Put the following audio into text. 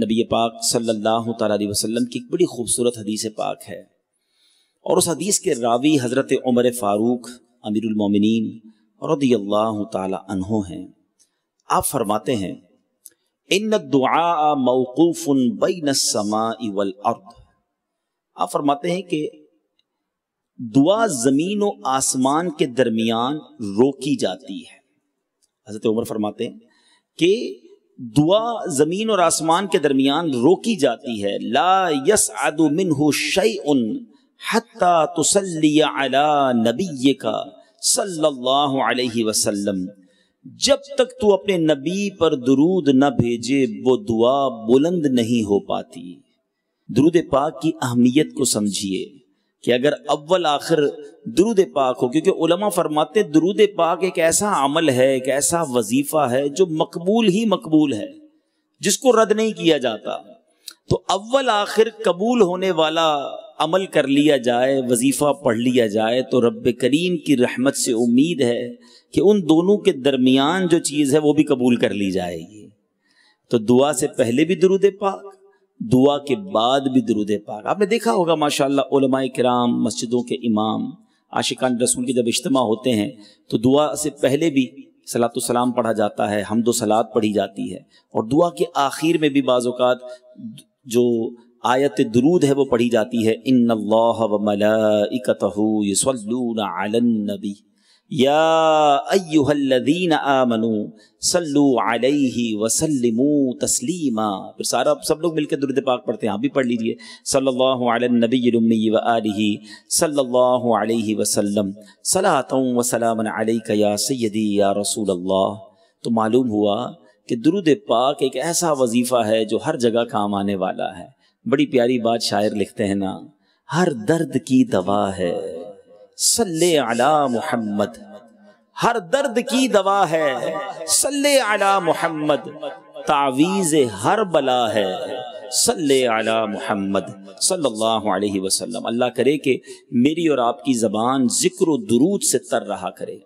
नबी पाक सल्लल्लाहु अलैहि वसल्लम की एक बड़ी खूबसूरत हदीस पाक है और उस हदीस के रावी हज़रत उमर फ़ारूक अमीरमिन रदी अल्लाह तहो हैं आप फरमाते हैं इन दुआ मौकूफ़ बैन समा इवल अर्द आप फरमाते हैं कि दुआ ज़मीन व आसमान के दरमियान रोकी जाती है हज़रत उमर फरमाते हैं कि दुआ ज़मीन और आसमान के दरमियान रोकी जाती है ला यस आदु मिन हो शई उन नबी का सल्लल्लाहु अलैहि वसल्लम जब तक तू अपने नबी पर दरूद न भेजे वो दुआ बुलंद नहीं हो पाती दरूद पाक की अहमियत को समझिए कि अगर अव्वल आखिर दुरूद पाक हो क्योंकि उलमा फरमाते दरूद पाक एक ऐसा अमल है एक ऐसा वजीफ़ा है जो मकबूल ही मकबूल है जिसको रद्द नहीं किया जाता तो अव्वल आखिर कबूल होने वाला अमल कर लिया जाए वजीफ़ा पढ़ लिया जाए तो रब करीम की रहमत से उम्मीद है कि उन दोनों के दरमियान जो चीज़ है वो भी कबूल कर ली जाएगी तो दुआ से पहले भी दरुद पाक दुआ के बाद भी दरुद पाक आपने देखा होगा माशा कराम मस्जिदों के इमाम आशिकान रसूल के जब इज्तम होते हैं तो दुआ से पहले भी सलात सलाम पढ़ा जाता है हम दो सलाद पढ़ी जाती है और दुआ के आखिर में भी बाज़ात जो आयत दरूद है वो पढ़ी जाती है इन व नबी या फिर सारा सब लोग मिलकर दुरुद पाक पढ़ते हैं आप भी पढ़ लीजिए सल्लल्लाहु अलैहि नबी व सल्लल्लाहु अलैहि वसल्लम व अलैका या सैदी या रसूल अल्लाह तो मालूम हुआ कि दुरुद पाक एक ऐसा वजीफ़ा है जो हर जगह काम आने वाला है बड़ी प्यारी बात शायर लिखते हैं ना हर दर्द की दवा है सल्ले अला मोहम्मद हर दर्द की दवा है सल्ले आला मोहम्मद तावीज़ हर बला है सल्ले आला मोहम्मद सल्लल्लाहु अलैहि वसल्लम अल्लाह करे कि मेरी और आपकी ज़बान ज़िक्र दरूद से तर रहा करे